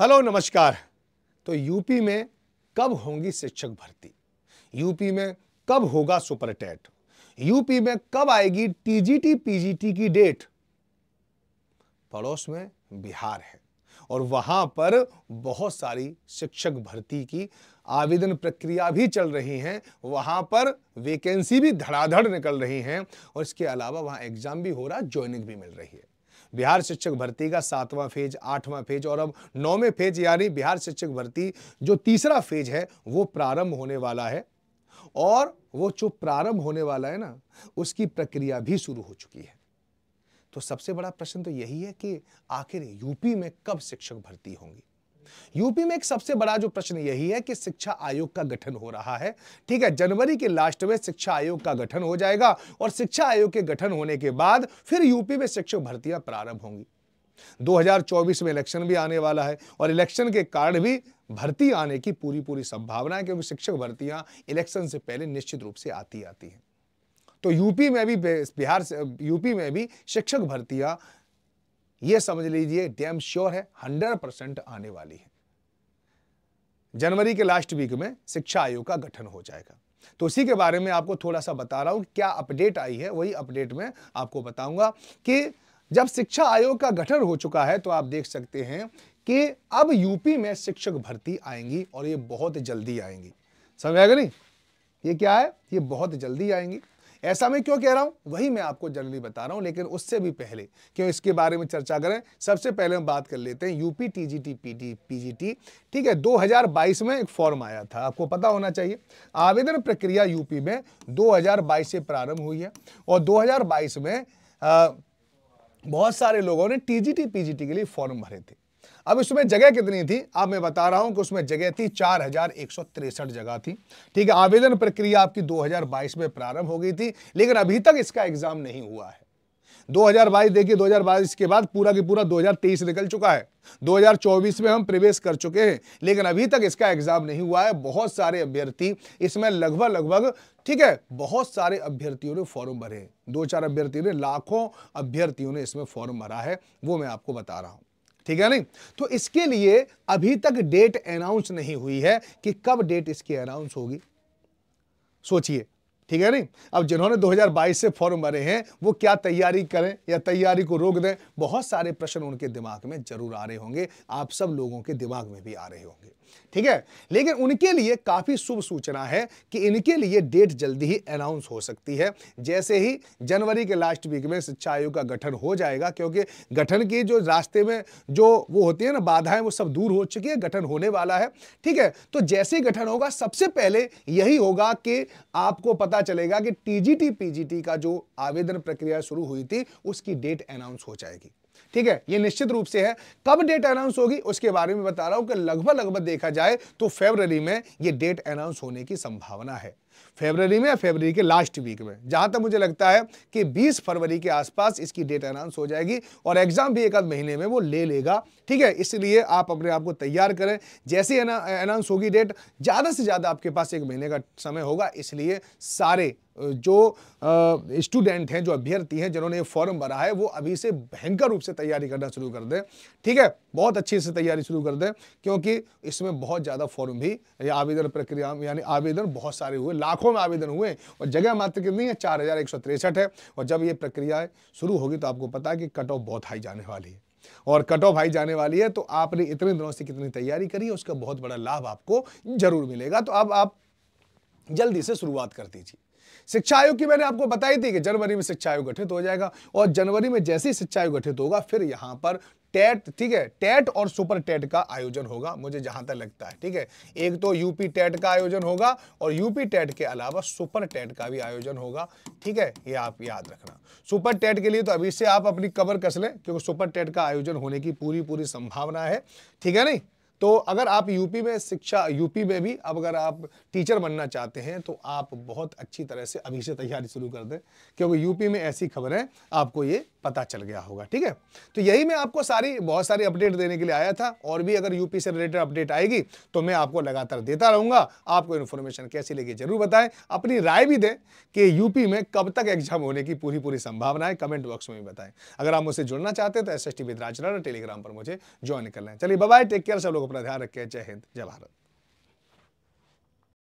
hello नमस्कार तो UP में कब होंगी शिक्षक भर्ती यूपी में कब होगा सुपर टेट यूपी में कब आएगी टीजीटी पीजीटी की डेट पड़ोस में बिहार है और वहां पर बहुत सारी शिक्षक भर्ती की आवेदन प्रक्रिया भी चल रही हैं वहां पर वैकेंसी भी धड़ाधड़ निकल रही हैं और इसके अलावा वहां एग्जाम भी हो रहा ज्वाइनिंग भी मिल रही है बिहार शिक्षक भर्ती का सातवां फेज आठवां फेज और अब नौवें फेज यानी बिहार शिक्षक भर्ती जो तीसरा फेज है वो प्रारंभ होने वाला है और वो जो प्रारंभ होने वाला है ना उसकी प्रक्रिया भी शुरू हो चुकी है तो सबसे बड़ा प्रश्न तो यही है कि आखिर यूपी में कब शिक्षक भर्ती होंगी यूपी में एक सबसे बड़ा जो प्रश्न यही है कि शिक्षा आयोग का गठन हो रहा है ठीक है जनवरी के लास्ट में शिक्षा आयोग का गठन हो जाएगा और शिक्षा आयोग के गठन होने के बाद फिर यूपी में शिक्षक भर्तियां प्रारंभ होंगी 2024 में इलेक्शन भी आने वाला है और इलेक्शन के कारण भी भर्ती आने की पूरी पूरी संभावना है क्योंकि शिक्षक भर्तियां इलेक्शन से पहले निश्चित रूप से आती आती हैं तो यूपी में भी बिहार से यूपी में भी शिक्षक भर्तियां ये समझ लीजिए डैम श्योर है हंड्रेड परसेंट आने वाली है जनवरी के लास्ट वीक में शिक्षा आयोग का गठन हो जाएगा तो इसी के बारे में आपको थोड़ा सा बता रहा हूं क्या अपडेट आई है वही अपडेट में आपको बताऊंगा कि जब शिक्षा आयोग का गठन हो चुका है तो आप देख सकते हैं कि अब यूपी में शिक्षक भर्ती आएंगी और ये बहुत जल्दी आएंगी समझ आएगा नहीं ये क्या है ये बहुत जल्दी आएंगी ऐसा मैं क्यों कह रहा हूँ वही मैं आपको जनरली बता रहा हूँ लेकिन उससे भी पहले क्यों इसके बारे में चर्चा करें सबसे पहले हम बात कर लेते हैं UP T G T P T P G T ठीक है 2022 में एक फॉर्म आया था आपको पता होना चाहिए आवेदन प्रक्रिया यूपी में दो से प्रारंभ हुई है और दो में आ, बहुत सारे लोगों ने टीजीटी पीजीटी के लिए फॉर्म भरे थे अब इसमें जगह कितनी थी आप मैं बता रहा हूं कि उसमें जगह थी चार जगह थी ठीक है आवेदन प्रक्रिया आपकी 2022 में प्रारंभ हो गई थी लेकिन अभी तक इसका एग्जाम नहीं हुआ है 2022 देखिए 2022 के बाद पूरा की पूरा 2023 निकल चुका है 2024 में हम प्रवेश कर चुके हैं लेकिन अभी तक इसका एग्जाम नहीं हुआ है बहुत सारे अभ्यर्थी इसमें लगभग लगभग ठीक है बहुत सारे अभ्यर्थियों ने फॉर्म भरे दो चार अभ्यर्थियों ने लाखों अभ्यर्थियों ने इसमें फॉर्म भरा है वो मैं आपको बता रहा हूँ ठीक है नहीं तो इसके लिए अभी तक डेट अनाउंस नहीं हुई है कि कब डेट इसकी अनाउंस होगी सोचिए ठीक है नहीं अब जिन्होंने 2022 से फॉर्म भरे हैं वो क्या तैयारी करें या तैयारी को रोक दें बहुत सारे प्रश्न उनके दिमाग में जरूर आ रहे होंगे आप सब लोगों के दिमाग में भी आ रहे होंगे ठीक है लेकिन उनके लिए काफ़ी शुभ सूचना है कि इनके लिए डेट जल्दी ही अनाउंस हो सकती है जैसे ही जनवरी के लास्ट वीक में शिक्षा आयोग का गठन हो जाएगा क्योंकि गठन की जो रास्ते में जो वो होती है ना बाधाएं वो सब दूर हो चुकी है गठन होने वाला है ठीक है तो जैसे ही गठन होगा सबसे पहले यही होगा कि आपको पता पता चलेगा कि टीजीटी पीजीटी का जो आवेदन प्रक्रिया शुरू हुई थी उसकी डेट अनाउंस हो जाएगी ठीक है ये निश्चित रूप से है कब डेट अनाउंस होगी उसके बारे में बता रहा हूं कि लगभग लगभग देखा जाए तो फेबररी में ये डेट अनाउंस होने की संभावना है फेबररी में या फेबररी के लास्ट वीक में जहां तक मुझे लगता है कि 20 फरवरी के आसपास इसकी डेट अनाउंस हो जाएगी और एग्जाम भी एक आध महीने में वो ले लेगा ठीक है इसलिए आप अपने आप को तैयार करें जैसे अनाउंस होगी डेट ज़्यादा से ज़्यादा आपके पास एक महीने का समय होगा इसलिए सारे जो स्टूडेंट हैं जो अभ्यर्थी हैं जिन्होंने ये फॉर्म भरा है वो अभी से भयंकर रूप से तैयारी करना शुरू कर दें ठीक है बहुत अच्छे से तैयारी शुरू कर दें क्योंकि इसमें बहुत ज़्यादा फॉर्म भी आवेदन प्रक्रिया यानी आवेदन बहुत सारे हुए लाखों में आवेदन हुए और जगह मात्र कितनी है चार है और जब ये प्रक्रिया शुरू होगी तो आपको पता है कि कट ऑफ बहुत हाई जाने वाली है और कट ऑफ हाई जाने वाली है तो आपने इतने दिनों से कितनी तैयारी करी है उसका बहुत बड़ा लाभ आपको जरूर मिलेगा तो अब आप जल्दी से शुरुआत कर दीजिए शिक्षा आयोग की मैंने आपको बताई थी कि जनवरी में शिक्षा आयोग गठित हो जाएगा और जनवरी में जैसे ही शिक्षा आयोग गठित होगा फिर यहां पर टेट ठीक है टेट और सुपर टेट का आयोजन होगा मुझे जहां तक लगता है ठीक है एक तो यूपी टेट का आयोजन होगा और यूपी टेट के अलावा सुपर टेट का भी आयोजन होगा ठीक है ये आप याद रखना सुपर टेट के लिए तो अभी से आप अपनी कवर कस लें क्योंकि सुपर टेट का आयोजन होने की पूरी पूरी संभावना है ठीक है नहीं तो अगर आप यूपी में शिक्षा यूपी में भी अब अगर आप टीचर बनना चाहते हैं तो आप बहुत अच्छी तरह से अभी से तैयारी शुरू कर दें क्योंकि यूपी में ऐसी खबरें आपको ये पता चल गया होगा ठीक है तो यही मैं आपको सारी बहुत सारी अपडेट देने के लिए आया था और भी अगर यूपी से रिलेटेड अपडेट आएगी तो मैं आपको लगातार देता रहूँगा आपको इन्फॉर्मेशन कैसी लगी जरूर बताएं अपनी राय भी दें कि यूपी में कब तक एग्जाम होने की पूरी पूरी संभावना है कमेंट बॉक्स में भी बताएं अगर आप मुझसे जुड़ना चाहते हैं तो एस एस टी टेलीग्राम पर मुझे ज्वाइन कर लें चलिए बाय टेक केयर सब लोग अपना ध्यान रखें जय हिंद जय भारत